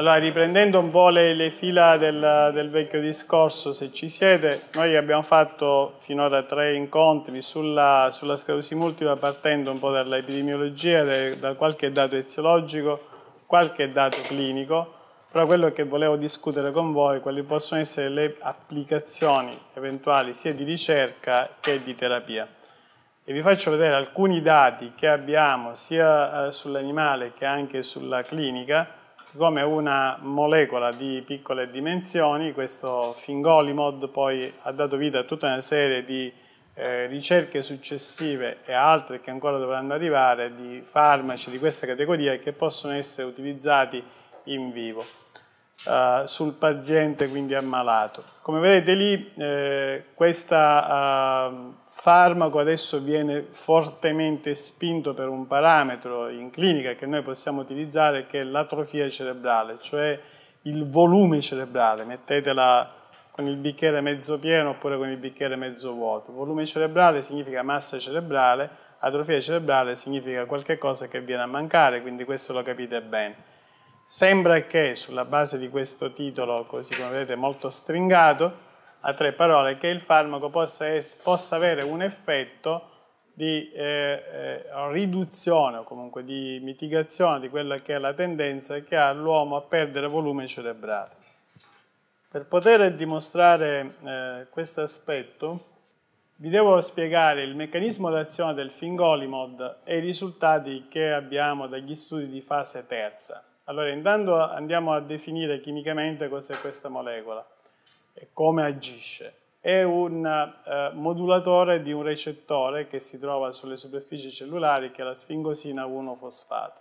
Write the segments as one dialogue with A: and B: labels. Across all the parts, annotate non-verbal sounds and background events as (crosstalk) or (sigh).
A: Allora, riprendendo un po' le, le fila del, del, vecchio discorso, se ci siete, noi abbiamo fatto finora tre incontri sulla, sulla sclerosi multipla partendo un po' dall'epidemiologia, da qualche dato eziologico, qualche dato clinico, però quello che volevo discutere con voi, quali possono essere le applicazioni eventuali sia di ricerca che di terapia. E vi faccio vedere alcuni dati che abbiamo sia eh, sull'animale che anche sulla clinica, come una molecola di piccole dimensioni, questo Fingolimod poi ha dato vita a tutta una serie di eh, ricerche successive e altre che ancora dovranno arrivare di farmaci di questa categoria che possono essere utilizzati in vivo. Eh, sul paziente quindi ammalato. Come vedete lì eh, questo eh, farmaco adesso viene fortemente spinto per un parametro in clinica che noi possiamo utilizzare che è l'atrofia cerebrale, cioè il volume cerebrale, mettetela con il bicchiere mezzo pieno oppure con il bicchiere mezzo vuoto. Volume cerebrale significa massa cerebrale, atrofia cerebrale significa qualche cosa che viene a mancare, quindi questo lo capite bene. Sembra che sulla base di questo titolo, così come vedete molto stringato, a tre parole, che il farmaco possa, possa avere un effetto di eh, eh, riduzione o comunque di mitigazione di quella che è la tendenza che ha l'uomo a perdere volume cerebrale. Per poter dimostrare eh, questo aspetto vi devo spiegare il meccanismo d'azione del fingolimod e i risultati che abbiamo dagli studi di fase terza. Allora, intanto andiamo a definire chimicamente cos'è questa molecola e come agisce. È un eh, modulatore di un recettore che si trova sulle superfici cellulari, che è la sfingosina 1-fosfato.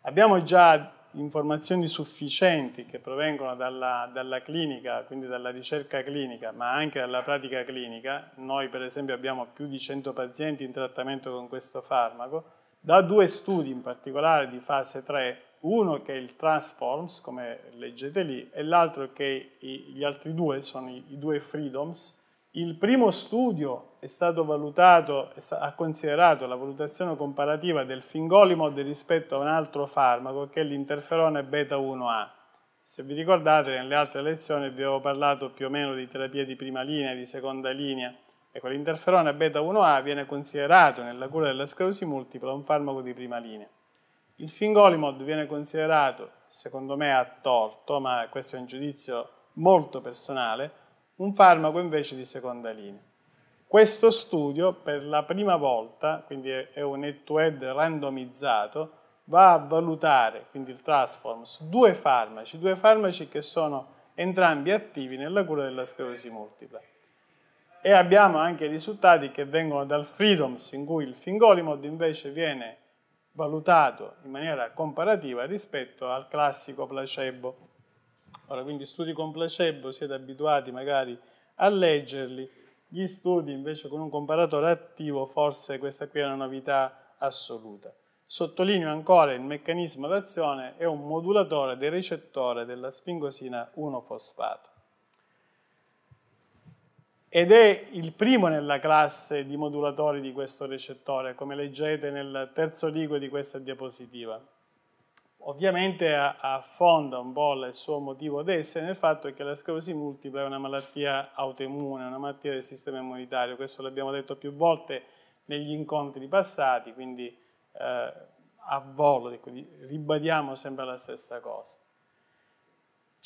A: Abbiamo già informazioni sufficienti che provengono dalla, dalla, clinica, quindi dalla ricerca clinica, ma anche dalla pratica clinica, noi per esempio abbiamo più di 100 pazienti in trattamento con questo farmaco, da due studi in particolare di fase 3 uno che è il transforms, come leggete lì, e l'altro che gli altri due sono i, i due freedoms. Il primo studio è stato valutato, è sta, ha considerato la valutazione comparativa del fingolimod rispetto a un altro farmaco che è l'interferone beta 1A. Se vi ricordate, nelle altre lezioni vi avevo parlato più o meno di terapie di prima linea, e di seconda linea. Ecco, l'interferone beta 1A viene considerato nella cura della sclerosi multipla un farmaco di prima linea. Il Fingolimod viene considerato, secondo me a torto, ma questo è un giudizio molto personale, un farmaco invece di seconda linea. Questo studio per la prima volta, quindi è un head-to-head -head randomizzato, va a valutare, quindi il Transforms, due farmaci, due farmaci che sono entrambi attivi nella cura della sclerosi multipla. E abbiamo anche risultati che vengono dal Freedoms, in cui il Fingolimod invece viene valutato in maniera comparativa rispetto al classico placebo. Ora, quindi studi con placebo siete abituati magari a leggerli, gli studi invece con un comparatore attivo forse questa qui è una novità assoluta. Sottolineo ancora il meccanismo d'azione è un modulatore del recettore della sfingosina 1-fosfato ed è il primo nella classe di modulatori di questo recettore, come leggete nel terzo rigo di questa diapositiva. Ovviamente affonda un po' il suo motivo d'essere nel fatto che la sclerosi multipla è una malattia autoimmune, una malattia del sistema immunitario, questo l'abbiamo detto più volte negli incontri passati, quindi eh, a volo, ecco, ribadiamo sempre la stessa cosa.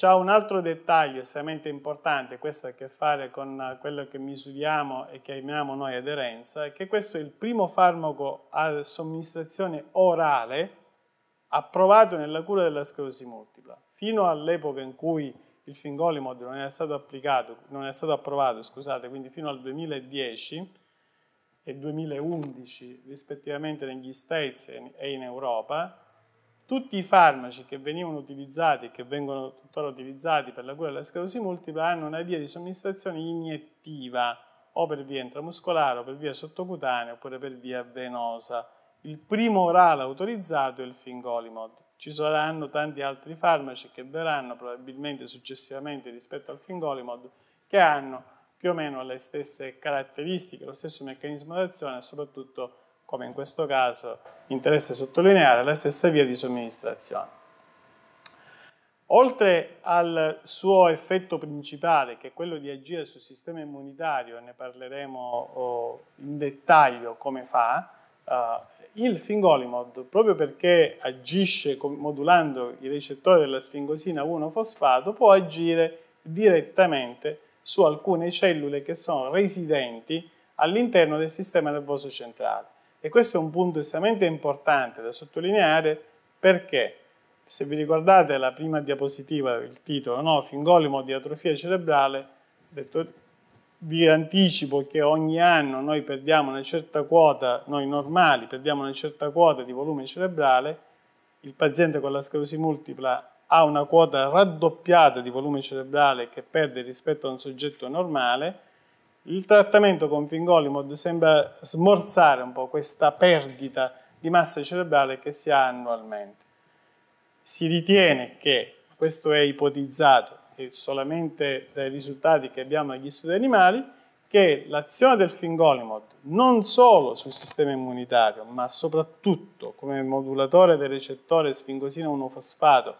A: C'è un altro dettaglio estremamente importante, questo ha a che fare con quello che misuriamo e chiamiamo noi aderenza, è che questo è il primo farmaco a somministrazione orale approvato nella cura della sclerosi multipla. Fino all'epoca in cui il fingolimod non era stato, applicato, non era stato approvato, scusate, quindi fino al 2010 e 2011 rispettivamente negli States e in Europa, tutti i farmaci che venivano utilizzati e che vengono tuttora utilizzati per la cura della sclerosi multipla hanno una via di somministrazione iniettiva o per via intramuscolare o per via sottocutanea oppure per via venosa. Il primo orale autorizzato è il Fingolimod. Ci saranno tanti altri farmaci che verranno probabilmente successivamente rispetto al Fingolimod che hanno più o meno le stesse caratteristiche, lo stesso meccanismo d'azione e soprattutto come in questo caso interessa sottolineare, la stessa via di somministrazione. Oltre al suo effetto principale, che è quello di agire sul sistema immunitario, ne parleremo oh, in dettaglio come fa, eh, il fingolimod, proprio perché agisce modulando i recettori della sfingosina 1-fosfato, può agire direttamente su alcune cellule che sono residenti all'interno del sistema nervoso centrale. E questo è un punto estremamente importante da sottolineare perché, se vi ricordate la prima diapositiva, il titolo, no? Fingolimo di atrofia cerebrale, detto, vi anticipo che ogni anno noi perdiamo una certa quota, noi normali perdiamo una certa quota di volume cerebrale, il paziente con la sclerosi multipla ha una quota raddoppiata di volume cerebrale che perde rispetto a un soggetto normale, il trattamento con fingolimod sembra smorzare un po' questa perdita di massa cerebrale che si ha annualmente. Si ritiene che, questo è ipotizzato e solamente dai risultati che abbiamo agli studi animali, che l'azione del fingolimod non solo sul sistema immunitario, ma soprattutto come modulatore del recettore sfingosina 1-fosfato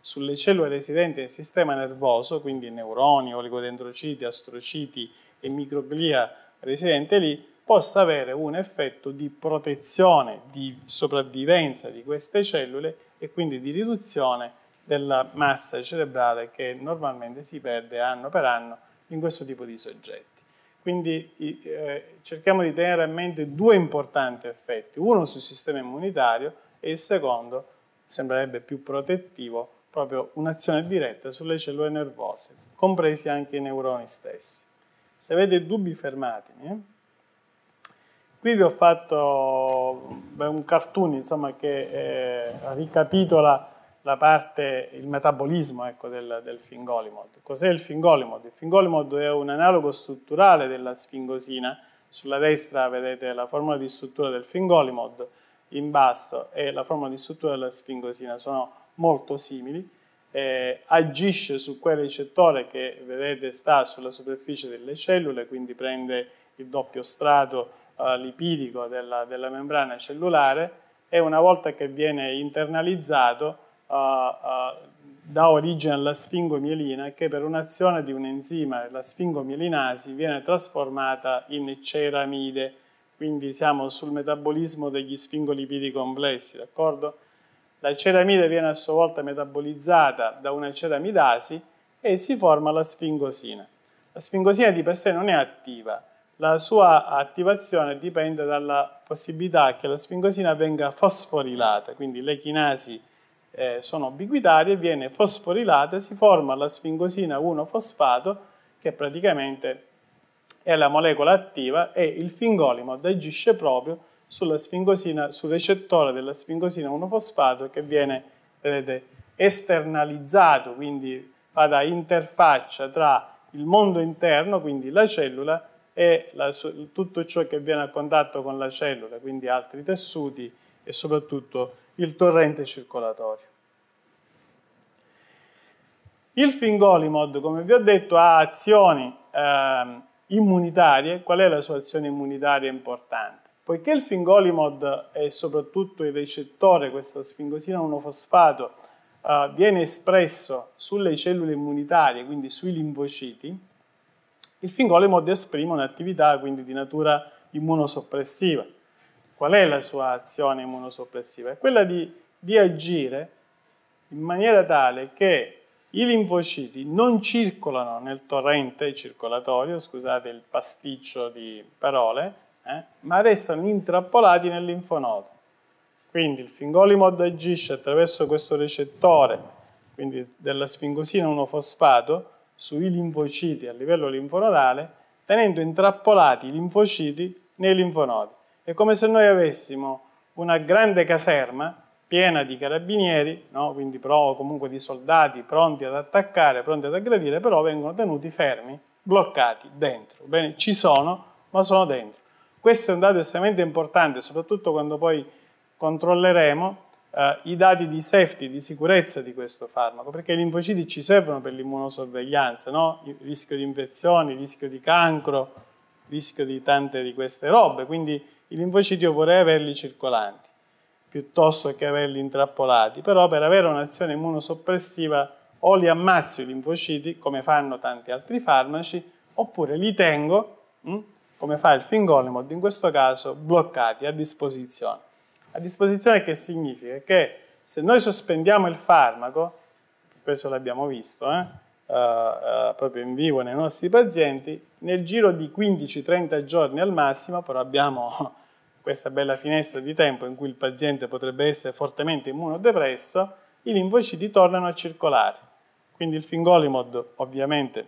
A: sulle cellule residenti nel sistema nervoso, quindi neuroni, oligodendrociti, astrociti, e microglia residente lì possa avere un effetto di protezione, di sopravvivenza di queste cellule e quindi di riduzione della massa cerebrale che normalmente si perde anno per anno in questo tipo di soggetti. Quindi eh, cerchiamo di tenere a mente due importanti effetti, uno sul sistema immunitario e il secondo sembrerebbe più protettivo, proprio un'azione diretta sulle cellule nervose, compresi anche i neuroni stessi. Se avete dubbi fermatemi. Eh. Qui vi ho fatto beh, un cartoon insomma, che eh, ricapitola la parte, il metabolismo ecco, del, del, fingolimod. Cos'è il fingolimod? Il fingolimod è un analogo strutturale della sfingosina. Sulla destra vedete la formula di struttura del fingolimod, in basso è la formula di struttura della sfingosina, sono molto simili eh, agisce su quel recettore che vedete sta sulla superficie delle cellule, quindi prende il doppio strato eh, lipidico della, della, membrana cellulare e una volta che viene internalizzato eh, eh, dà origine alla sfingomielina che per un'azione di un enzima, la sfingomielinasi, viene trasformata in ceramide, quindi siamo sul metabolismo degli sfingolipidi complessi, d'accordo? La ceramide viene a sua volta metabolizzata da una ceramidasi e si forma la sfingosina. La sfingosina di per sé non è attiva, la sua attivazione dipende dalla possibilità che la sfingosina venga fosforilata, quindi le chinasi eh, sono ubiquitarie, viene fosforilata, e si forma la sfingosina 1-fosfato che praticamente è la molecola attiva e il fingolimo agisce proprio sulla sfingosina, sul recettore della sfingosina 1-fosfato che viene, vedete, esternalizzato, quindi fa da interfaccia tra il mondo interno, quindi la cellula, e la, tutto ciò che viene a contatto con la cellula, quindi altri tessuti e soprattutto il torrente circolatorio. Il fingolimod, come vi ho detto, ha azioni eh, immunitarie. Qual è la sua azione immunitaria importante? Poiché il fingolimod e soprattutto il recettore, questo sfingosina 1-fosfato, eh, viene espresso sulle cellule immunitarie, quindi sui linfociti, il fingolimod esprime un'attività quindi di natura immunosoppressiva. Qual è la sua azione immunosoppressiva? È quella di, di agire in maniera tale che i linfociti non circolano nel torrente circolatorio, scusate il pasticcio di parole, eh? ma restano intrappolati nel linfonodo. Quindi il fingolimod agisce attraverso questo recettore, quindi della sfingosina 1-fosfato, sui linfociti a livello linfonodale, tenendo intrappolati i linfociti nei linfonodi. È come se noi avessimo una grande caserma piena di carabinieri, no? quindi pro, comunque di soldati pronti ad attaccare, pronti ad aggredire, però vengono tenuti fermi, bloccati dentro. Bene, ci sono, ma sono dentro. Questo è un dato estremamente importante, soprattutto quando poi controlleremo eh, i dati di safety, di sicurezza di questo farmaco, perché i linfociti ci servono per l'immunosorveglianza, no? Il rischio di infezioni, il rischio di cancro, il rischio di tante di queste robe, quindi i linfociti io vorrei averli circolanti piuttosto che averli intrappolati, però per avere un'azione immunosoppressiva o li ammazzo i linfociti, come fanno tanti altri farmaci, oppure li tengo mh, hm, come fa il fingolimod, in questo caso bloccati a disposizione. A disposizione che significa? Che se noi sospendiamo il farmaco, questo l'abbiamo visto, eh? uh, uh, proprio in vivo nei nostri pazienti, nel giro di 15-30 giorni al massimo, però abbiamo (laughs) questa bella finestra di tempo in cui il paziente potrebbe essere fortemente immunodepresso, i linfociti tornano a circolare. Quindi il Fingolimod ovviamente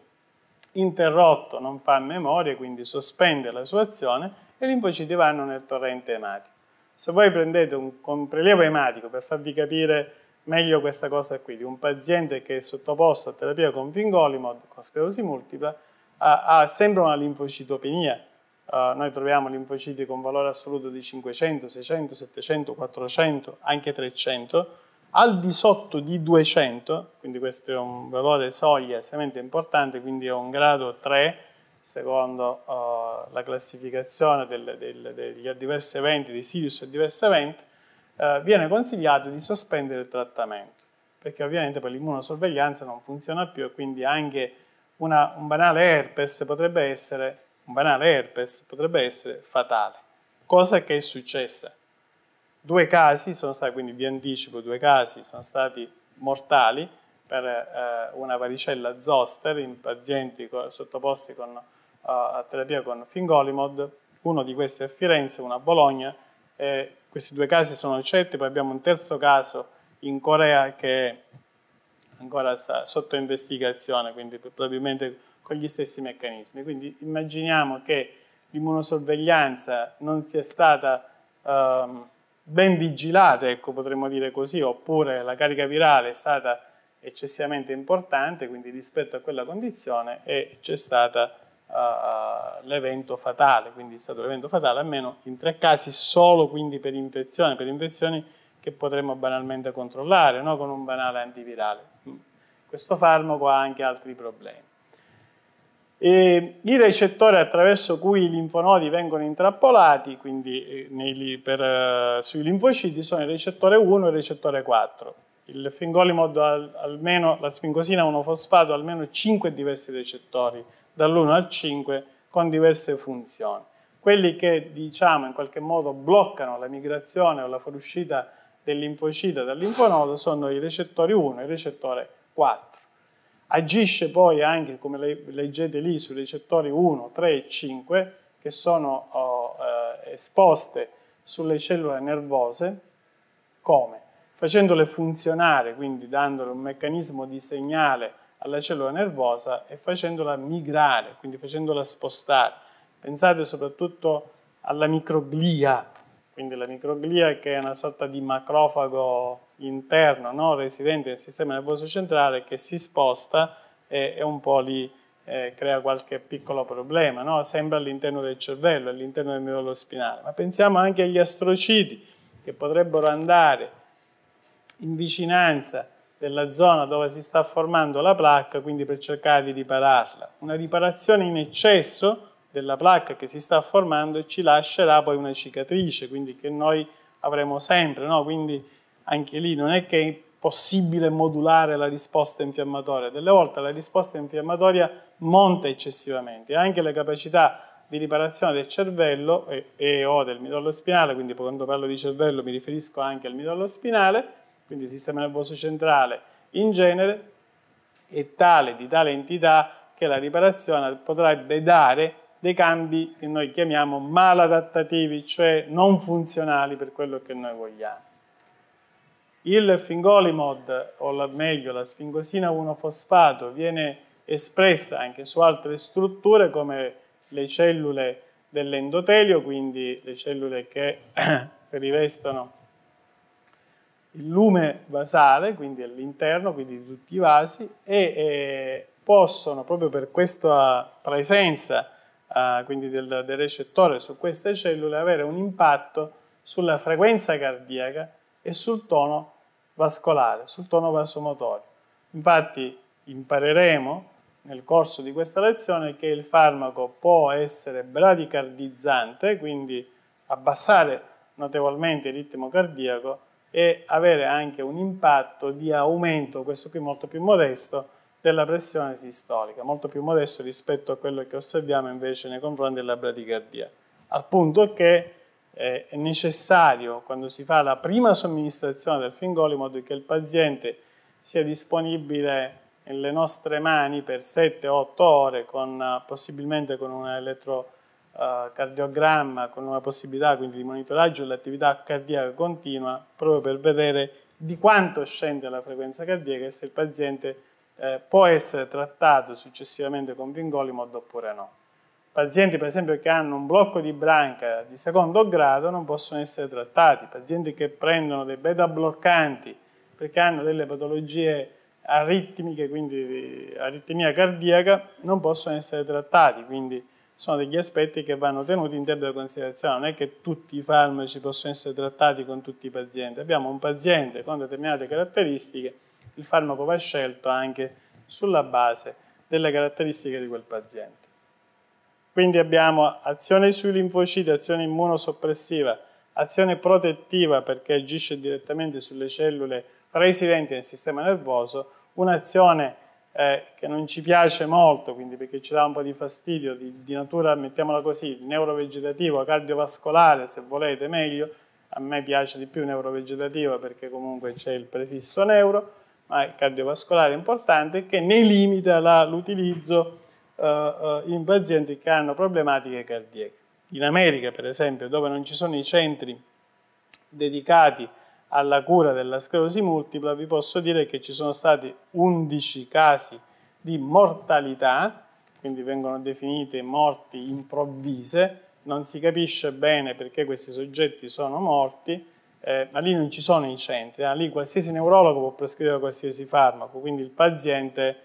A: interrotto non fa memoria, quindi sospende la sua azione e i linfociti vanno nel torrente ematico. Se voi prendete un, prelievo ematico per farvi capire meglio questa cosa qui, di un paziente che è sottoposto a terapia con fingolimod, con sclerosi multipla, ha, ha sempre una linfocitopenia. Uh, eh, noi troviamo linfociti con valore assoluto di 500, 600, 700, 400, anche 300, al di sotto di 200, quindi questo è un valore soglia estremamente importante, quindi è un grado 3 secondo uh, la classificazione del, del, degli diversi eventi, dei Sirius e diversi eventi, uh, viene consigliato di sospendere il trattamento, perché ovviamente per l'immunosorveglianza non funziona più e quindi anche una, un banale herpes potrebbe essere un banale herpes potrebbe essere fatale. Cosa che è successa? Due casi sono stati, quindi vi anticipo, due casi sono stati mortali per eh, una varicella zoster in pazienti co sottoposti con, eh, a terapia con fingolimod, uno di questi a Firenze, uno a Bologna, eh, questi due casi sono certi, poi abbiamo un terzo caso in Corea che è ancora sotto investigazione, quindi probabilmente con gli stessi meccanismi. Quindi immaginiamo che l'immunosorveglianza non sia stata ehm, ben vigilate, ecco, potremmo dire così, oppure la carica virale è stata eccessivamente importante, quindi rispetto a quella condizione, e c'è stato uh, ah, ah, l'evento fatale, quindi è stato l'evento fatale almeno in tre casi, solo quindi per infezione, per infezioni che potremmo banalmente controllare, no? con un banale antivirale. Mm. Questo farmaco ha anche altri problemi. E I recettori attraverso cui i linfonodi vengono intrappolati, quindi eh, nei, per, eh, sui linfociti, sono il recettore 1 e il recettore 4. Il fingolimod almeno, la sfingosina 1-fosfato ha almeno 5 diversi recettori, dall'1 al 5, con diverse funzioni. Quelli che, diciamo, in qualche modo bloccano la migrazione o la fuoriuscita del linfocita dal linfonodo sono i recettori 1 e il recettore 4. Agisce poi anche, come leggete lì, sui recettori 1, 3 e 5, che sono oh, eh, esposte sulle cellule nervose, come? Facendole funzionare, quindi dandole un meccanismo di segnale alla cellula nervosa e facendola migrare, quindi facendola spostare. Pensate soprattutto alla microglia, quindi la microglia che è una sorta di macrofago interno non residente nel sistema nervoso centrale che si sposta e, e un po' lì eh, crea qualche piccolo problema, no? sempre all'interno del cervello, all'interno del midollo spinale. Ma pensiamo anche agli astrociti che potrebbero andare in vicinanza della zona dove si sta formando la placca, quindi per cercare di ripararla. Una riparazione in eccesso della placca che si sta formando ci lascerà poi una cicatrice, quindi che noi avremo sempre, no? quindi anche lì non è che è possibile modulare la risposta infiammatoria, delle volte la risposta infiammatoria monta eccessivamente, anche le capacità di riparazione del cervello e, e o del midollo spinale, quindi quando parlo di cervello mi riferisco anche al midollo spinale, quindi il sistema nervoso centrale in genere, è tale, di tale entità, che la riparazione potrebbe dare dei cambi che noi chiamiamo maladattativi, cioè non funzionali per quello che noi vogliamo il fingolimod, o meglio la sfingosina 1-fosfato, viene espressa anche su altre strutture come le cellule dell'endotelio, quindi le cellule che (clears throat) rivestono il lume basale, quindi all'interno, quindi di tutti i vasi, e, e possono, proprio per questa presenza eh, quindi del, del recettore su queste cellule, avere un impatto sulla frequenza cardiaca e sul tono vascolare, sul tono vasomotorio. Infatti impareremo nel corso di questa lezione che il farmaco può essere bradicardizzante, quindi abbassare notevolmente il ritmo cardiaco e avere anche un impatto di aumento, questo qui molto più modesto, della pressione sistolica, molto più modesto rispetto a quello che osserviamo invece nei confronti della bradicardia, al punto che eh, è necessario quando si fa la prima somministrazione del fingolo in modo che il paziente sia disponibile nelle nostre mani per 7-8 ore, con, eh, possibilmente con un elettrocardiogramma, con una possibilità quindi di monitoraggio dell'attività cardiaca continua, proprio per vedere di quanto scende la frequenza cardiaca e se il paziente eh, può essere trattato successivamente con Vingolimod oppure no. Pazienti, per esempio, che hanno un blocco di branca di secondo grado non possono essere trattati. Pazienti che prendono dei beta bloccanti perché hanno delle patologie aritmiche, quindi aritmia cardiaca, non possono essere trattati. Quindi sono degli aspetti che vanno tenuti in debita considerazione. Non è che tutti i farmaci possono essere trattati con tutti i pazienti. Abbiamo un paziente con determinate caratteristiche, il farmaco va scelto anche sulla base delle caratteristiche di quel paziente. Quindi abbiamo azione sui linfociti, azione immunosoppressiva, azione protettiva perché agisce direttamente sulle cellule residenti nel sistema nervoso, un'azione eh, che non ci piace molto, quindi perché ci dà un po' di fastidio, di, di natura, mettiamola così, neurovegetativa, cardiovascolare, se volete meglio, a me piace di più neurovegetativa perché comunque c'è il prefisso neuro, ma è cardiovascolare è importante, che ne limita l'utilizzo eh, eh, in pazienti che hanno problematiche cardiache. In America, per esempio, dove non ci sono i centri dedicati alla cura della sclerosi multipla, vi posso dire che ci sono stati 11 casi di mortalità, quindi vengono definite morti improvvise, non si capisce bene perché questi soggetti sono morti, eh, ma lì non ci sono i centri, eh, lì qualsiasi neurologo può prescrivere qualsiasi farmaco, quindi il paziente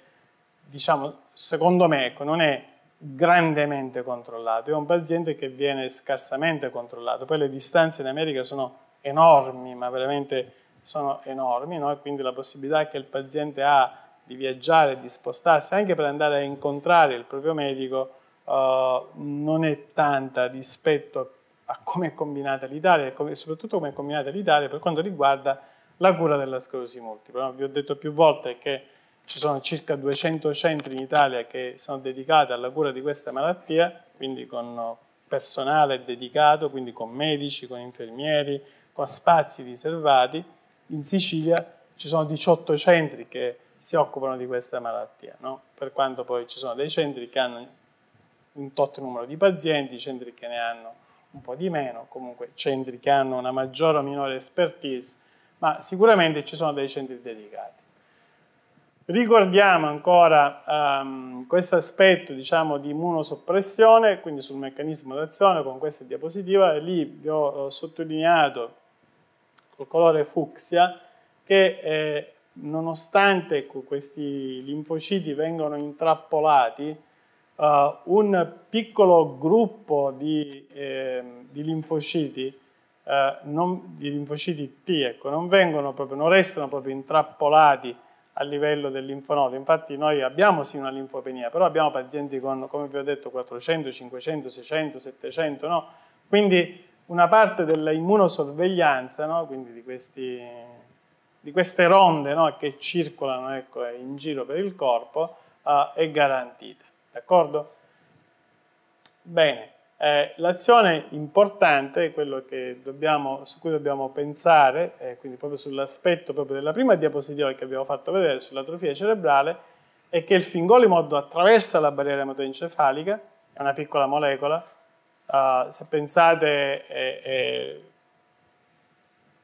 A: diciamo, secondo me, ecco, non è grandemente controllato, è un paziente che viene scarsamente controllato. Poi le distanze in America sono enormi, ma veramente sono enormi, no? quindi la possibilità che il paziente ha di viaggiare, di spostarsi, anche per andare a incontrare il proprio medico, eh, non è tanta rispetto a come è combinata l'Italia e soprattutto come è combinata l'Italia per quanto riguarda la cura della sclerosi multipla. No? Vi ho detto più volte che ci sono circa 200 centri in Italia che sono dedicati alla cura di questa malattia, quindi con personale dedicato, quindi con medici, con infermieri, con spazi riservati. In Sicilia ci sono 18 centri che si occupano di questa malattia, no? per quanto poi ci sono dei centri che hanno un tot numero di pazienti, centri che ne hanno un po' di meno, comunque centri che hanno una maggiore o minore expertise, ma sicuramente ci sono dei centri dedicati. Ricordiamo ancora um, questo aspetto diciamo, di immunosoppressione, quindi sul meccanismo d'azione con questa diapositiva, lì vi ho eh, sottolineato col colore fucsia che eh, nonostante questi linfociti vengano intrappolati, uh, un piccolo gruppo di, eh, di linfociti Uh, non, i linfociti T, ecco, non, proprio, non restano proprio intrappolati a livello del linfonodo. Infatti noi abbiamo sì una linfopenia, però abbiamo pazienti con, come vi ho detto, 400, 500, 600, 700, no? Quindi una parte dell'immunosorveglianza, no? quindi di, questi, di, queste ronde no? che circolano ecco, in giro per il corpo, eh, è garantita. D'accordo? Bene. Eh, l'azione importante, quello dobbiamo, su cui dobbiamo pensare, eh, quindi proprio sull'aspetto proprio della prima diapositiva che abbiamo fatto vedere sull'atrofia cerebrale, è che il fingolimod attraversa la barriera ematoencefalica, è una piccola molecola, uh, se pensate eh,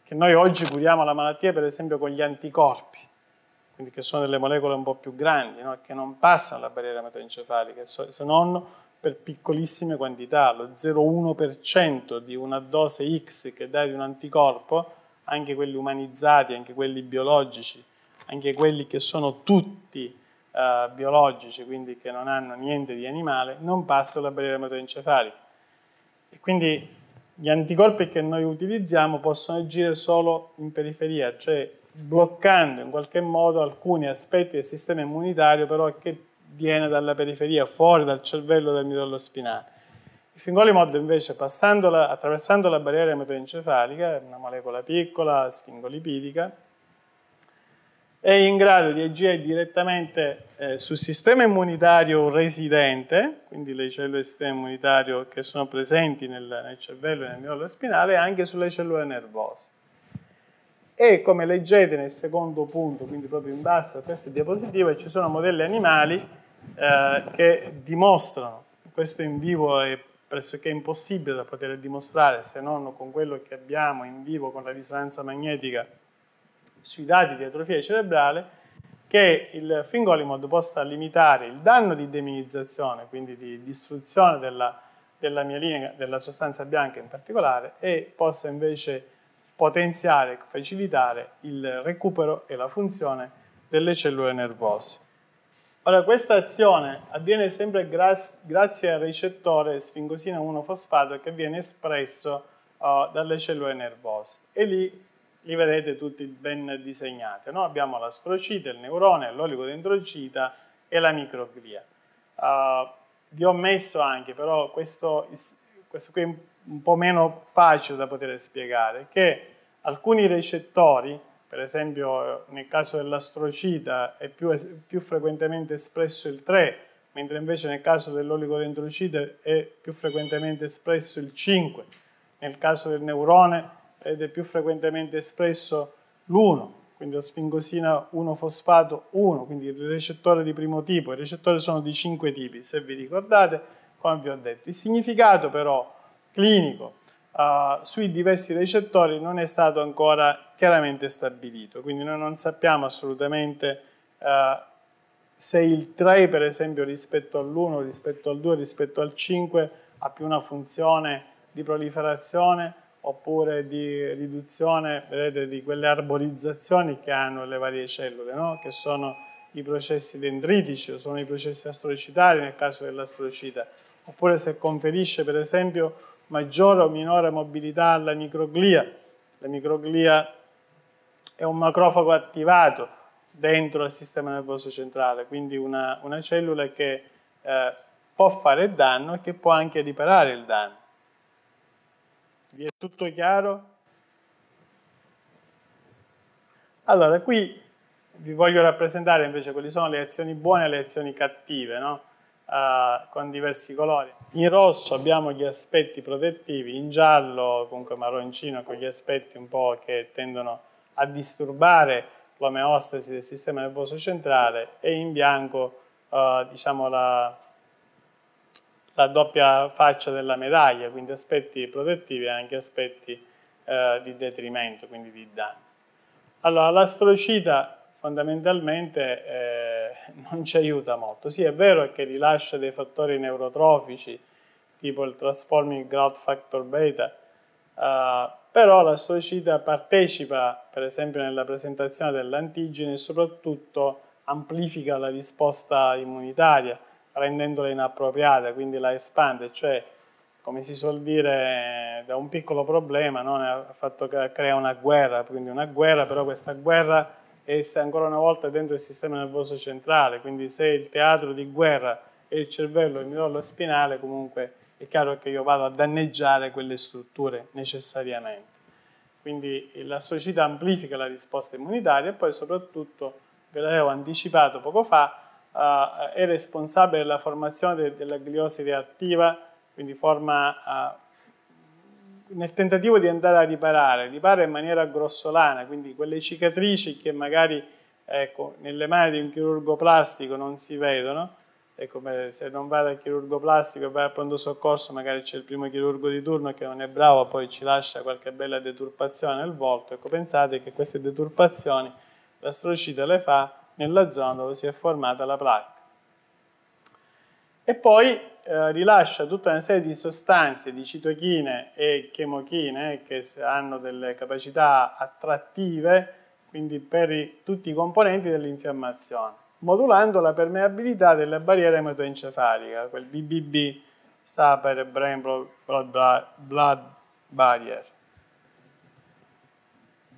A: che noi oggi curiamo la malattia per esempio con gli anticorpi, quindi che sono delle molecole un po' più grandi, no? che non passano la barriera ematoencefalica, se non per piccolissime quantità, lo 0,1% di una dose X che dai di un anticorpo, anche quelli umanizzati, anche quelli biologici, anche quelli che sono tutti eh, biologici, quindi che non hanno niente di animale, non passano la barriera ematoencefalica. E quindi gli anticorpi che noi utilizziamo possono agire solo in periferia, cioè bloccando in qualche modo alcuni aspetti del sistema immunitario però che viene dalla periferia, fuori dal cervello del midollo spinale. Il fingolimod invece, attraversando la barriera ematoencefalica, è una molecola piccola, sfingolipidica, è in grado di agire direttamente eh, sul sistema immunitario residente, quindi le cellule del sistema immunitario che sono presenti nel, nel cervello e nel midollo spinale, e anche sulle cellule nervose. E come leggete nel secondo punto, quindi proprio in basso a questa diapositiva, ci sono modelli animali eh, che dimostrano, questo in vivo è pressoché impossibile da poter dimostrare se non con quello che abbiamo in vivo con la risonanza magnetica sui dati di atrofia cerebrale, che il fingolimod possa limitare il danno di deminizzazione, quindi di distruzione della, della mielina, della sostanza bianca in particolare, e possa invece potenziare, facilitare il recupero e la funzione delle cellule nervose. Ora, questa azione avviene sempre gra grazie al recettore sfingosina 1-fosfato che viene espresso uh, dalle cellule nervose. E lì li vedete tutti ben disegnati. No? Abbiamo l'astrocite, il neurone, l'oligodendrocita e la microglia. Uh, vi ho messo anche, però questo, questo qui è un po' meno facile da poter spiegare, che alcuni recettori per esempio nel caso dell'astrocita è più, più, frequentemente espresso il 3, mentre invece nel caso dell'oligodendrocita è più frequentemente espresso il 5, nel caso del neurone ed è più frequentemente espresso l'1, quindi la sfingosina 1-fosfato 1, quindi il recettore di primo tipo. I recettori sono di 5 tipi, se vi ricordate, come vi ho detto. Il significato però clinico uh, sui diversi recettori non è stato ancora chiaramente stabilito, quindi noi non sappiamo assolutamente uh, se il 3 per esempio rispetto all'1, rispetto al 2, rispetto al 5 ha più una funzione di proliferazione oppure di riduzione vedete, di quelle arborizzazioni che hanno le varie cellule, no? che sono i processi dendritici o sono i processi astrocitari nel caso dell'astrocita, oppure se conferisce per esempio maggiore o minore mobilità alla microglia. La microglia è un macrofago attivato dentro il sistema nervoso centrale, quindi una, una cellula che eh, può fare danno e che può anche riparare il danno. Vi è tutto chiaro? Allora, qui vi voglio rappresentare invece quali sono le azioni buone e le azioni cattive, no? uh, con diversi colori. In rosso abbiamo gli aspetti protettivi, in giallo, comunque marroncino, con gli aspetti un po' che tendono a disturbare l'omeostasi del sistema nervoso centrale e in bianco uh, diciamo la, la, doppia faccia della medaglia, quindi aspetti protettivi e anche aspetti uh, di detrimento, quindi di danno. Allora, l'astrocita fondamentalmente eh, non ci aiuta molto. Sì, è vero che rilascia dei fattori neurotrofici, tipo il Transforming Growth Factor Beta, eh, però la società partecipa, per esempio, nella presentazione dell'antigene e soprattutto amplifica la risposta immunitaria, rendendola inappropriata, quindi la espande, cioè come si suol dire, da un piccolo problema no? fatto, crea una guerra, quindi una guerra, però questa guerra e se ancora una volta è dentro il sistema nervoso centrale, quindi se il teatro di guerra è il cervello, il midollo spinale, comunque è chiaro che io vado a danneggiare quelle strutture necessariamente. Quindi la società amplifica la risposta immunitaria e poi soprattutto, ve l'avevo anticipato poco fa, eh, è responsabile della formazione de della gliosi reattiva, quindi forma eh, nel tentativo di andare a riparare, ripara in maniera grossolana, quindi quelle cicatrici che magari ecco, nelle mani di un chirurgo plastico non si vedono, è come se non vai dal chirurgo plastico e va al pronto soccorso magari c'è il primo chirurgo di turno che non è bravo, poi ci lascia qualche bella deturpazione nel volto, ecco, pensate che queste deturpazioni l'astrocita le fa nella zona dove si è formata la placca e poi eh, rilascia tutta una serie di sostanze, di citochine e chemochine che hanno delle capacità attrattive, quindi per i, tutti i componenti dell'infiammazione, modulando la permeabilità della barriera ematoencefalica, quel BBB sta per Brain Blood Barrier.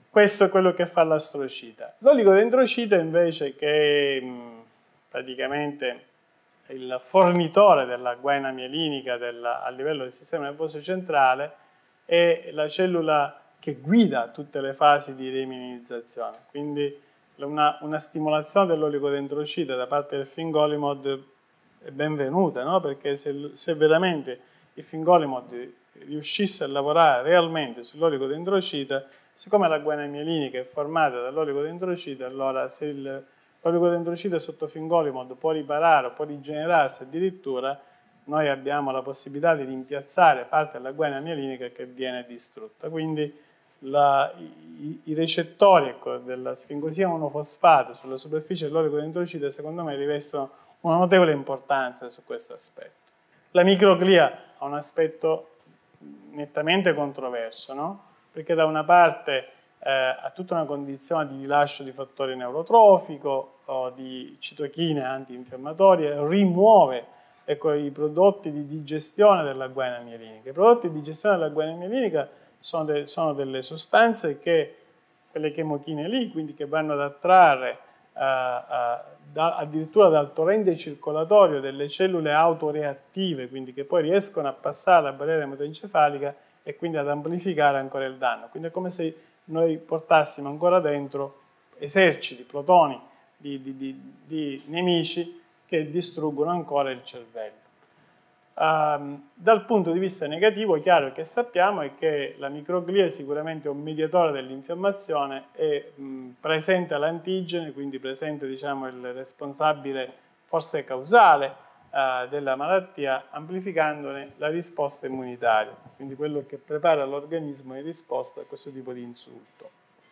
A: Questo è quello che fa l'astrocita. L'oligodendrocita invece che mh, mm, praticamente il fornitore della guaina mielinica della, a livello del sistema nervoso centrale è la cellula che guida tutte le fasi di remineralizzazione. Quindi una, una stimolazione dell'oligodendrocita da parte del fingolimod è benvenuta, no? perché se, se, veramente il fingolimod riuscisse a lavorare realmente sull'oligodendrocita, siccome la guaina mielinica è formata dall'oligodendrocita, allora se il proprio quella endrocite sotto fingolimod può riparare o può rigenerarsi addirittura, noi abbiamo la possibilità di rimpiazzare parte della guaina mielinica che viene distrutta. Quindi la, i, i, recettori ecco, della sfingosia monofosfato sulla superficie dell'oligodendrocite secondo me rivestono una notevole importanza su questo aspetto. La microglia ha un aspetto nettamente controverso, no? perché da una parte eh, a tutta una condizione di rilascio di fattore neurotrofico o di citochine antinfiammatorie, rimuove ecco, i prodotti di digestione della guaina mielinica. I prodotti di digestione della guaina mielinica sono, de sono delle sostanze che, quelle chemochine lì, quindi che vanno ad attrarre eh, eh, da, addirittura dal torrente circolatorio delle cellule autoreattive, quindi che poi riescono a passare la barriera emotoencefalica e quindi ad amplificare ancora il danno. Quindi è come se noi portassimo ancora dentro eserciti, protoni di, di, di, di nemici che distruggono ancora il cervello. Um, dal punto di vista negativo, è chiaro che sappiamo è che la microglia è sicuramente un mediatore dell'infiammazione e presenta l'antigene, quindi presenta diciamo, il responsabile forse causale eh, della malattia amplificandone la risposta immunitaria, quindi quello che prepara l'organismo in risposta a questo tipo di insulto.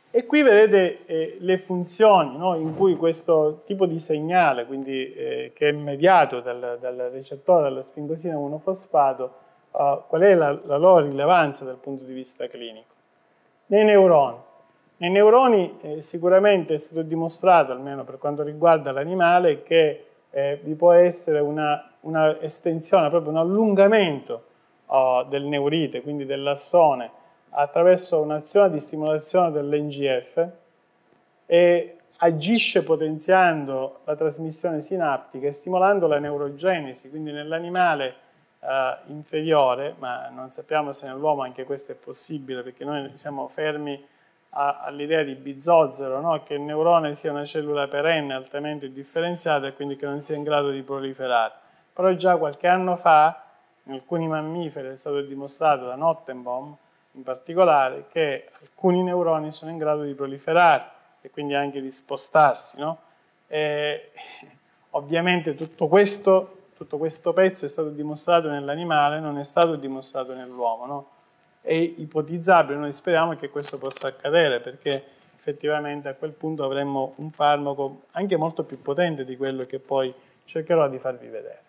A: E qui vedete eh, le funzioni no, in cui questo tipo di segnale, quindi, eh, che è mediato dal, dal recettore alla sfingosina 1-fosfato, eh, qual è la, la, loro rilevanza dal punto di vista clinico. Nei neuroni. Nei neuroni eh, sicuramente è stato dimostrato, almeno per quanto riguarda l'animale, che eh, vi può essere una, una, estensione, proprio un allungamento oh, del neurite, quindi dell'assone, attraverso un'azione di stimolazione dell'NGF e agisce potenziando la trasmissione sinaptica e stimolando la neurogenesi, quindi nell'animale eh, inferiore, ma non sappiamo se nell'uomo anche questo è possibile perché noi siamo fermi all'idea di Bizzozero, no? che il neurone sia una cellula perenne altamente differenziata e quindi che non sia in grado di proliferare. Però già qualche anno fa in alcuni mammiferi è stato dimostrato da Nottenbaum in particolare che alcuni neuroni sono in grado di proliferare e quindi anche di spostarsi. No? E, (laughs) ovviamente tutto questo, tutto questo, pezzo è stato dimostrato nell'animale, non è stato dimostrato nell'uomo. No? è ipotizzabile, noi speriamo che questo possa accadere perché effettivamente a quel punto avremmo un farmaco anche molto più potente di quello che poi cercherò di farvi vedere.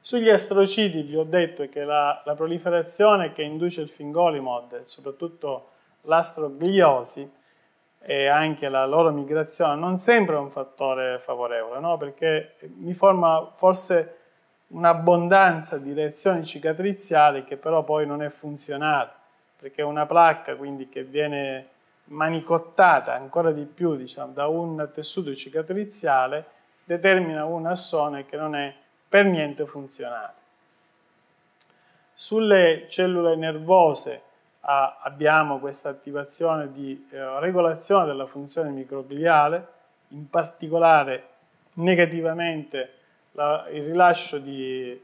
A: Sugli astrociti vi ho detto che la, la proliferazione che induce il fingolimod, soprattutto l'astrogliosi e anche la loro migrazione, non sempre è un fattore favorevole, no? perché mi forma forse un'abbondanza di reazioni cicatriziali che però poi non è funzionale, perché una placca quindi che viene manicottata ancora di più diciamo, da un tessuto cicatriziale determina un assone che non è per niente funzionale. Sulle cellule nervose ah, abbiamo questa attivazione di eh, regolazione della funzione microgliale, in particolare negativamente la, il rilascio di eh,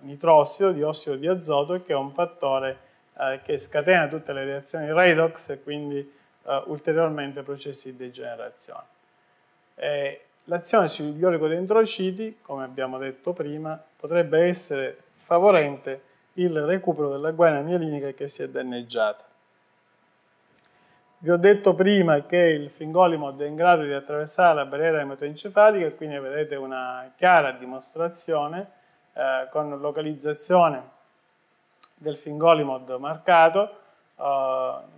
A: nitrossido, di ossido di azoto, che è un fattore eh, che scatena tutte le reazioni redox e quindi eh, ulteriormente processi di degenerazione. L'azione sugli oligodendrociti, come abbiamo detto prima, potrebbe essere favorente il recupero della guaina mielinica che si è danneggiata. Vi ho detto prima che il fingolimod è in grado di attraversare la barriera ematoencefalica, quindi vedete una chiara dimostrazione eh, con localizzazione del fingolimod marcato eh,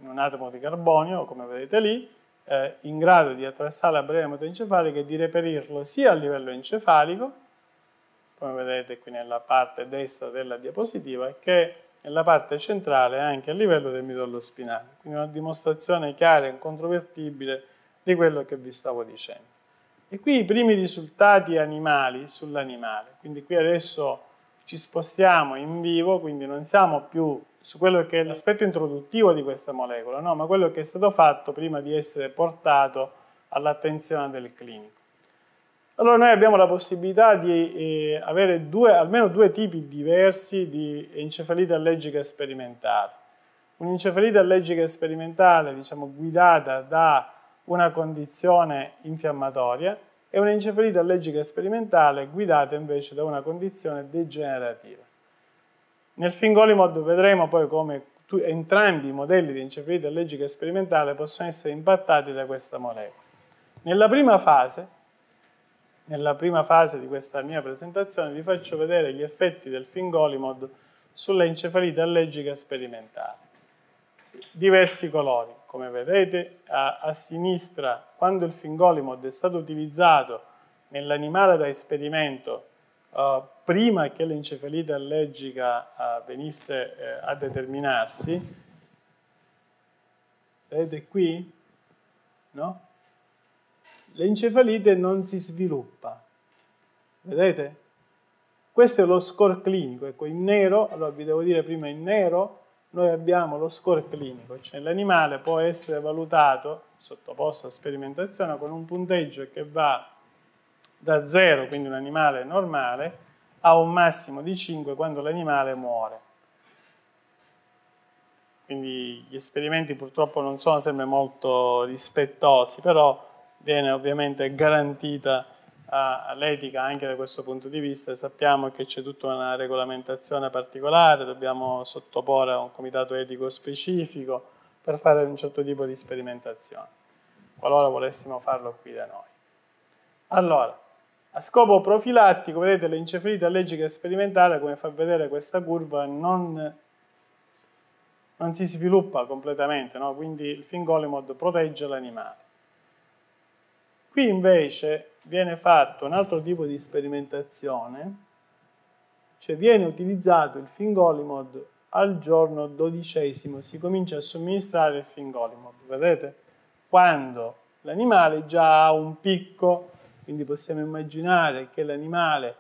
A: in un atomo di carbonio, come vedete lì, eh, in grado di attraversare la barriera ematoencefalica e di reperirlo sia a livello encefalico, come vedete qui nella parte destra della diapositiva, che nella parte centrale anche a livello del midollo spinale. Quindi una dimostrazione chiara e incontrovertibile di quello che vi stavo dicendo. E qui i primi risultati animali sull'animale. Quindi qui adesso ci spostiamo in vivo, quindi non siamo più su quello che è l'aspetto introduttivo di questa molecola, no? ma quello che è stato fatto prima di essere portato all'attenzione del clinico. Allora noi abbiamo la possibilità di eh, avere due, almeno due tipi diversi di encefalite allergica sperimentale. Un'encefalite allergica sperimentale, diciamo, guidata da una condizione infiammatoria e un'encefalite allergica sperimentale guidata invece da una condizione degenerativa. Nel Fingolimod vedremo poi come tu, entrambi i modelli di encefalite allergica sperimentale possono essere impattati da questa molecola. Nella prima fase nella prima fase di questa mia presentazione vi faccio vedere gli effetti del fingolimod sulla encefalite allergica sperimentale. Diversi colori, come vedete a, a sinistra quando il fingolimod è stato utilizzato nell'animale da esperimento eh, prima che l'encefalite allergica eh, venisse eh, a determinarsi, vedete qui? No? l'encefalite non si sviluppa. Vedete? Questo è lo score clinico, ecco in nero, allora vi devo dire prima in nero, noi abbiamo lo score clinico, cioè l'animale può essere valutato, sottoposto a sperimentazione, con un punteggio che va da 0, quindi un animale normale, a un massimo di 5 quando l'animale muore. Quindi gli esperimenti purtroppo non sono sempre molto rispettosi, però viene ovviamente garantita l'etica anche da questo punto di vista, sappiamo che c'è tutta una regolamentazione particolare, dobbiamo sottoporre a un comitato etico specifico per fare un certo tipo di sperimentazione, qualora volessimo farlo qui da noi. Allora, a scopo profilattico, vedete l'encefalite allergica sperimentale, come fa vedere questa curva, non, non si sviluppa completamente, no? quindi il fingolimod protegge l'animale Qui invece viene fatto un altro tipo di sperimentazione, cioè viene utilizzato il fingolimod al giorno dodicesimo, si comincia a somministrare il fingolimod, vedete? Quando l'animale già ha un picco, quindi possiamo immaginare che l'animale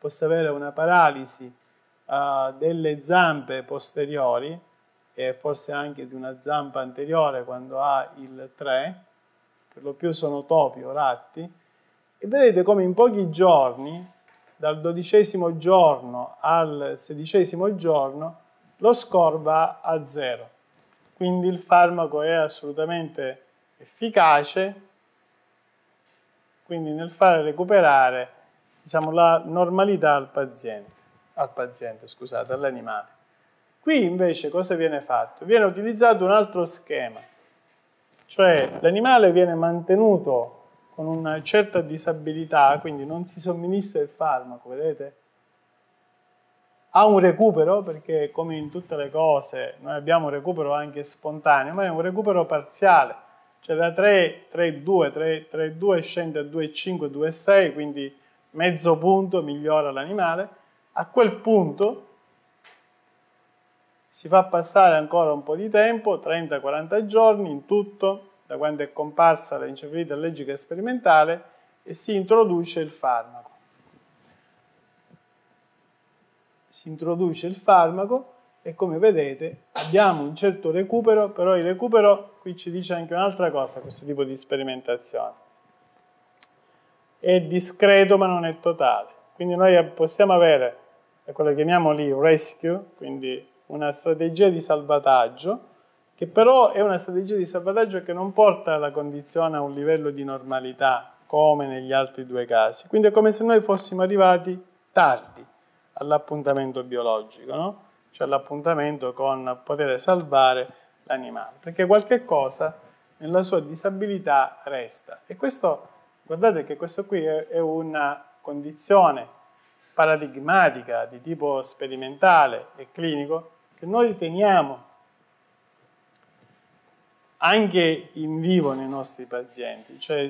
A: possa avere una paralisi uh, delle zampe posteriori e forse anche di una zampa anteriore quando ha il 3, per lo più sono topi o ratti, e vedete come in pochi giorni, dal dodicesimo giorno al sedicesimo giorno, lo score va a zero. Quindi il farmaco è assolutamente efficace, quindi nel fare recuperare diciamo, la normalità al paziente, al paziente scusate, all'animale. Qui invece cosa viene fatto? Viene utilizzato un altro schema cioè l'animale viene mantenuto con una certa disabilità, quindi non si somministra il farmaco, vedete? Ha un recupero perché come in tutte le cose noi abbiamo un recupero anche spontaneo, ma è un recupero parziale, cioè da 3, 3, 2, 3, 3, 2 scende a 2, 5, 2, 6, quindi mezzo punto migliora l'animale, a quel punto si fa passare ancora un po' di tempo, 30-40 giorni in tutto, da quando è comparsa l'encefalite allergica sperimentale e si introduce il farmaco. Si introduce il farmaco e come vedete abbiamo un certo recupero, però il recupero qui ci dice anche un'altra cosa questo tipo di sperimentazione. È discreto ma non è totale. Quindi noi possiamo avere è quello che chiamiamo lì rescue, quindi una strategia di salvataggio che però è una strategia di salvataggio che non porta la condizione a un livello di normalità come negli altri due casi. Quindi è come se noi fossimo arrivati tardi all'appuntamento biologico, no? cioè all'appuntamento con poter salvare l'animale, perché qualche cosa nella sua disabilità resta. E questo, guardate che questo qui è una condizione paradigmatica di tipo sperimentale e clinico se noi teniamo anche in vivo nei nostri pazienti, cioè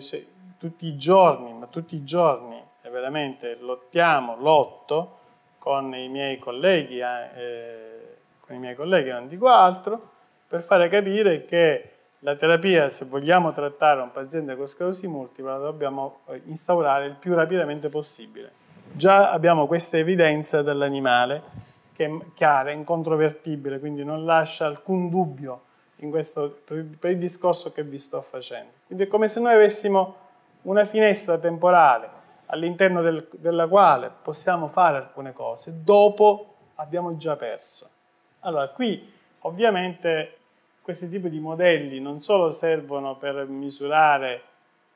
A: tutti i giorni, ma tutti i giorni, è eh, veramente lottiamo, lotto con i miei colleghi, eh, eh, con i miei colleghi non dico altro, per fare capire che la terapia, se vogliamo trattare un paziente con sclerosi multipla, la dobbiamo eh, instaurare il più rapidamente possibile. Già abbiamo questa evidenza dall'animale che è chiara, è incontrovertibile, quindi non lascia alcun dubbio in questo, per il discorso che vi sto facendo. Quindi è come se noi avessimo una finestra temporale all'interno del, della quale possiamo fare alcune cose, dopo abbiamo già perso. Allora, qui ovviamente questi tipi di modelli non solo servono per misurare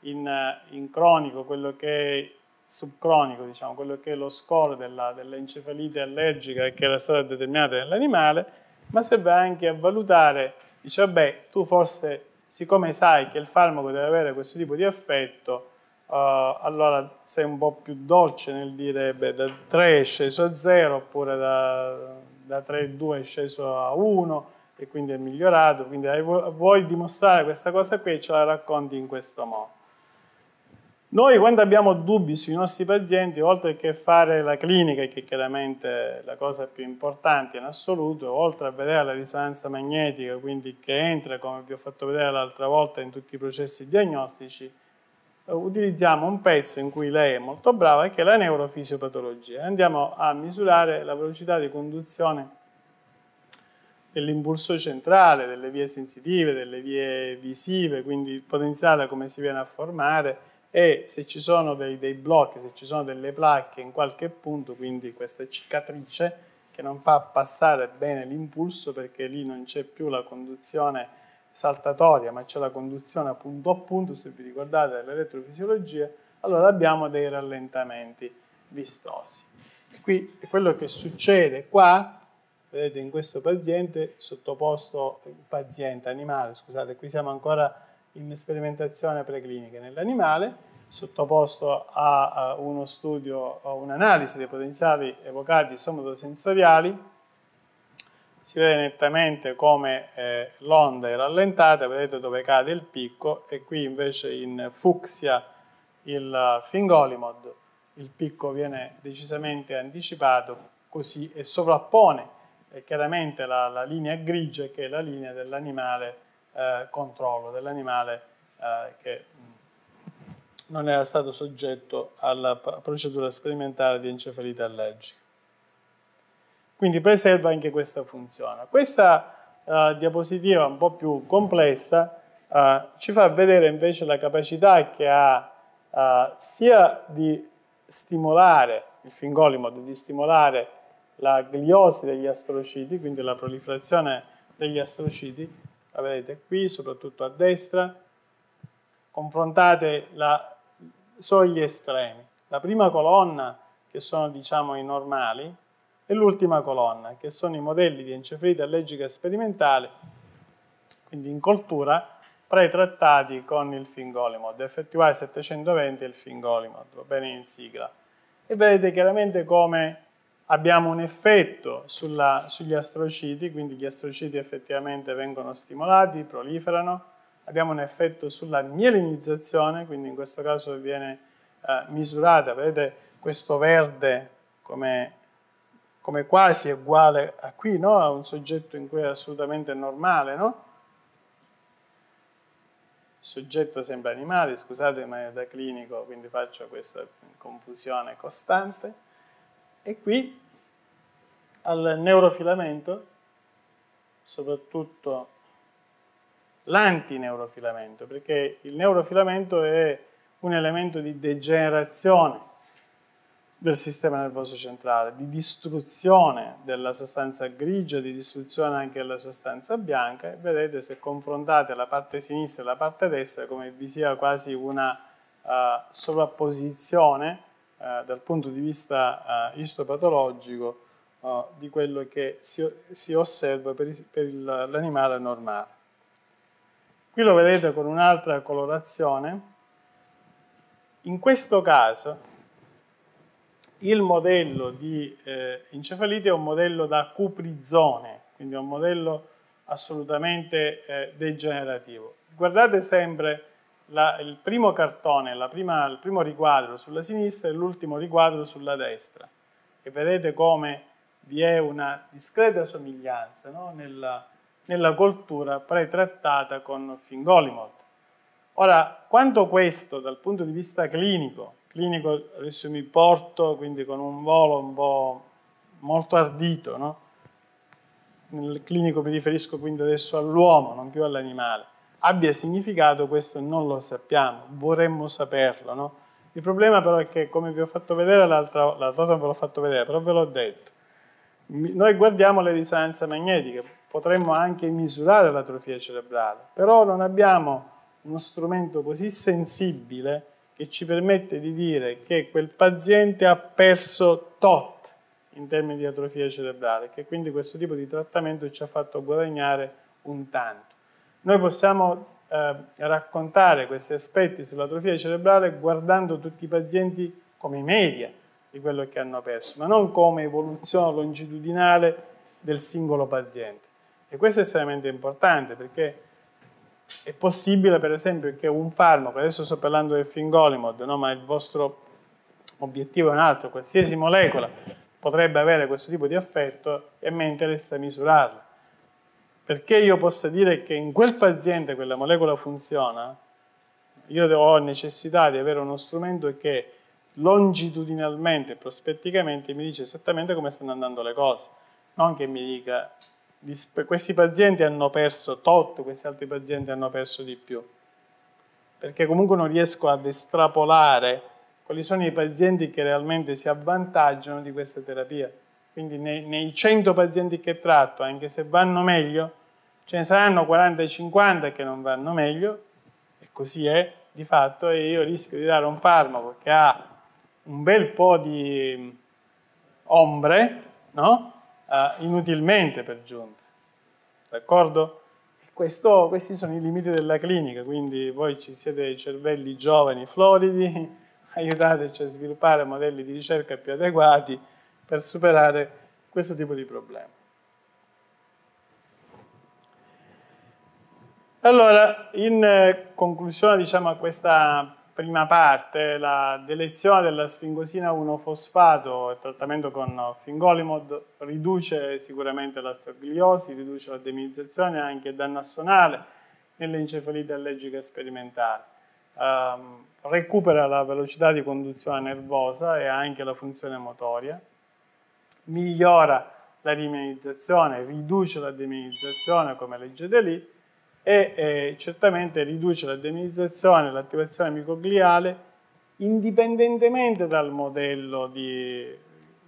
A: in, in cronico quello che è subcronico, diciamo, quello che è lo score dell'encefalite dell allergica che era stata determinata nell'animale, ma serve anche a valutare, dice vabbè, tu forse siccome sai che il farmaco deve avere questo tipo di effetto, uh, allora sei un po' più dolce nel dire beh, da 3 è sceso a 0 oppure da, da 2 è sceso a 1 e quindi è migliorato, quindi vuoi dimostrare questa cosa qui e ce la racconti in questo modo. Noi quando abbiamo dubbi sui nostri pazienti, oltre che fare la clinica, che è chiaramente la cosa più importante in assoluto, oltre a vedere la risonanza magnetica, quindi che entra, come vi ho fatto vedere l'altra volta, in tutti i processi diagnostici, eh, utilizziamo un pezzo in cui lei è molto brava, che è la neurofisiopatologia. Andiamo a misurare la velocità di conduzione dell'impulso centrale, delle vie sensitive, delle vie visive, quindi il potenziale come si viene a formare, e se ci sono dei, dei blocchi, se ci sono delle placche in qualche punto, quindi questa cicatrice che non fa passare bene l'impulso perché lì non c'è più la conduzione saltatoria, ma c'è la conduzione a punto a punto, se vi ricordate l'elettrofisiologia, allora abbiamo dei rallentamenti vistosi. E qui è quello che succede qua, vedete in questo paziente sottoposto, paziente animale, scusate, qui siamo ancora in sperimentazione preclinica nell'animale, sottoposto a uno studio o un'analisi dei potenziali evocati somatosensoriali, si vede nettamente come eh, l'onda è rallentata, vedete dove cade il picco e qui invece in fucsia il fingolimod, il picco viene decisamente anticipato così e sovrappone eh, chiaramente la, la linea grigia che è la linea dell'animale eh, controllo dell'animale eh, che mm, non era stato soggetto alla procedura sperimentale di encefalite allergica. Quindi preserva anche questa funzione. Questa eh, diapositiva un po' più complessa eh, ci fa vedere invece la capacità che ha sia di stimolare il fingolimod, di stimolare la gliosi degli astrociti, quindi la proliferazione degli astrociti, la vedete qui, soprattutto a destra, confrontate la, solo gli estremi. La prima colonna, che sono diciamo i normali, e l'ultima colonna, che sono i modelli di encefalite allergica sperimentale, quindi in coltura, pretrattati con il fingolimod, FTY 720 e il fingolimod, va bene in sigla. E vedete chiaramente come abbiamo un effetto sulla, sugli astrociti, quindi gli astrociti effettivamente vengono stimolati, proliferano, abbiamo un effetto sulla mielinizzazione, quindi in questo caso viene eh, misurata, vedete questo verde come, come quasi uguale a qui, no? a un soggetto in cui è assolutamente normale, no? soggetto sempre animale, scusate ma è da clinico, quindi faccio questa confusione costante e qui al neurofilamento, soprattutto l'antineurofilamento, perché il neurofilamento è un elemento di degenerazione del sistema nervoso centrale, di distruzione della sostanza grigia, di distruzione anche della sostanza bianca. Vedete se confrontate la parte sinistra e la parte destra come vi sia quasi una uh, sovrapposizione eh, dal punto di vista eh, istopatologico eh, di quello che si, si osserva per, per l'animale normale. Qui lo vedete con un'altra colorazione. In questo caso il modello di eh, encefalite è un modello da cuprizone, quindi è un modello assolutamente eh, degenerativo. Guardate sempre la, il primo cartone, prima, il primo riquadro sulla sinistra e l'ultimo riquadro sulla destra. E vedete come vi è una discreta somiglianza no? nella, nella, coltura pretrattata con Fingolimod. Ora, quanto questo dal punto di vista clinico, clinico adesso mi porto quindi con un volo un po' molto ardito, no? nel clinico mi riferisco quindi adesso all'uomo, non più all'animale, abbia significato, questo non lo sappiamo, vorremmo saperlo. No? Il problema però è che, come vi ho fatto vedere l'altra volta, ve l'ho fatto vedere, però ve l'ho detto, noi guardiamo le risonanze magnetiche, potremmo anche misurare l'atrofia cerebrale, però non abbiamo uno strumento così sensibile che ci permette di dire che quel paziente ha perso tot in termini di atrofia cerebrale, che quindi questo tipo di trattamento ci ha fatto guadagnare un tanto. Noi possiamo eh, raccontare questi aspetti sull'atrofia cerebrale guardando tutti i pazienti come media di quello che hanno perso, ma non come evoluzione longitudinale del singolo paziente. E questo è estremamente importante perché è possibile, per esempio, che un farmaco, adesso sto parlando del fingolimod, no? ma il vostro obiettivo è un altro, qualsiasi molecola potrebbe avere questo tipo di affetto e a me interessa misurarla perché io possa dire che in quel paziente quella molecola funziona, io ho necessità di avere uno strumento che longitudinalmente, prospetticamente, mi dice esattamente come stanno andando le cose, non che mi dica questi pazienti hanno perso tot, questi altri pazienti hanno perso di più, perché comunque non riesco ad estrapolare quali sono i pazienti che realmente si avvantaggiano di questa terapia. Quindi nei, nei 100 pazienti che tratto, anche se vanno meglio, Ce ne saranno 40 e 50 che non vanno meglio, e così è di fatto, e io rischio di dare un farmaco che ha un bel po' di mm, ombre, no? Uh, inutilmente per giunta. D'accordo? Questo, questi sono i limiti della clinica, quindi voi ci siete cervelli giovani, floridi, (laughs) aiutateci a sviluppare modelli di ricerca più adeguati per superare questo tipo di problema. Allora, in eh, conclusione diciamo, a questa prima parte, la delezione della sfingosina 1-fosfato e trattamento con fingolimod riduce sicuramente la stogliosi, riduce la demilizzazione anche danno assonale nell'encefalite allergica sperimentale. Um, recupera la velocità di conduzione nervosa e anche la funzione motoria, migliora la riminizzazione, riduce la deminizzazione come leggete lì, e eh, certamente riduce la e l'attivazione microgliale indipendentemente dal modello di,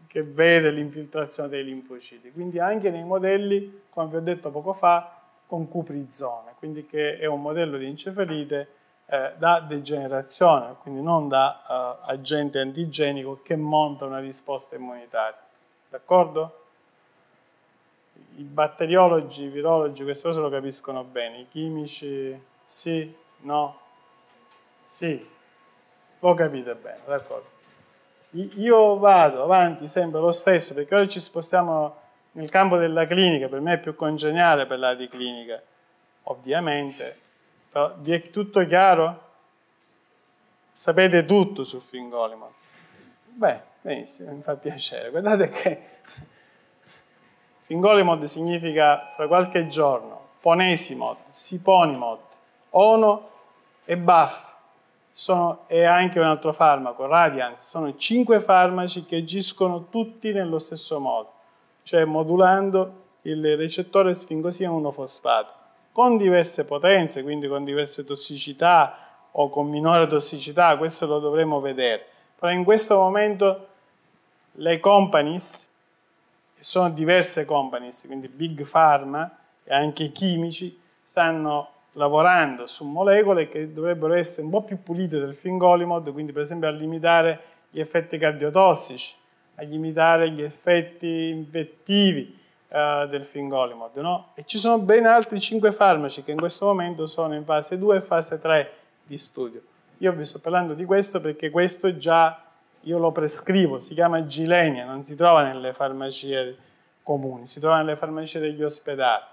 A: che vede l'infiltrazione dei linfociti. Quindi anche nei modelli, come vi ho detto poco fa, con cuprizone, quindi che è un modello di encefalite eh, da degenerazione, quindi non da eh, agente antigenico che monta una risposta immunitaria. D'accordo? i batteriologi, i virologi, queste cose lo capiscono bene, i chimici sì, no, sì, lo capite bene, d'accordo. Io vado avanti sempre lo stesso, perché ora ci spostiamo nel campo della clinica, per me è più congeniale parlare di clinica, ovviamente, però vi è tutto chiaro? Sapete tutto sul Fingolimo? Beh, benissimo, mi fa piacere, guardate che Fingolimod significa fra qualche giorno, Ponesimod, Siponimod, Ono e buff. sono, e anche un altro farmaco, Radiance, sono cinque farmaci che agiscono tutti nello stesso modo, cioè modulando il recettore sfingosina 1-fosfato, con diverse potenze, quindi con diverse tossicità o con minore tossicità, questo lo dovremo vedere. Però in questo momento le companies sono diverse companies, quindi big pharma e anche i chimici stanno lavorando su molecole che dovrebbero essere un po' più pulite del fingolimod, quindi per esempio a limitare gli effetti cardiotossici, a limitare gli effetti infettivi eh, del fingolimod. No? E ci sono ben altri 5 farmaci che in questo momento sono in fase 2 e fase 3 di studio. Io vi sto parlando di questo perché questo è già io lo prescrivo, si chiama gilenia, non si trova nelle farmacie comuni, si trova nelle farmacie degli ospedali.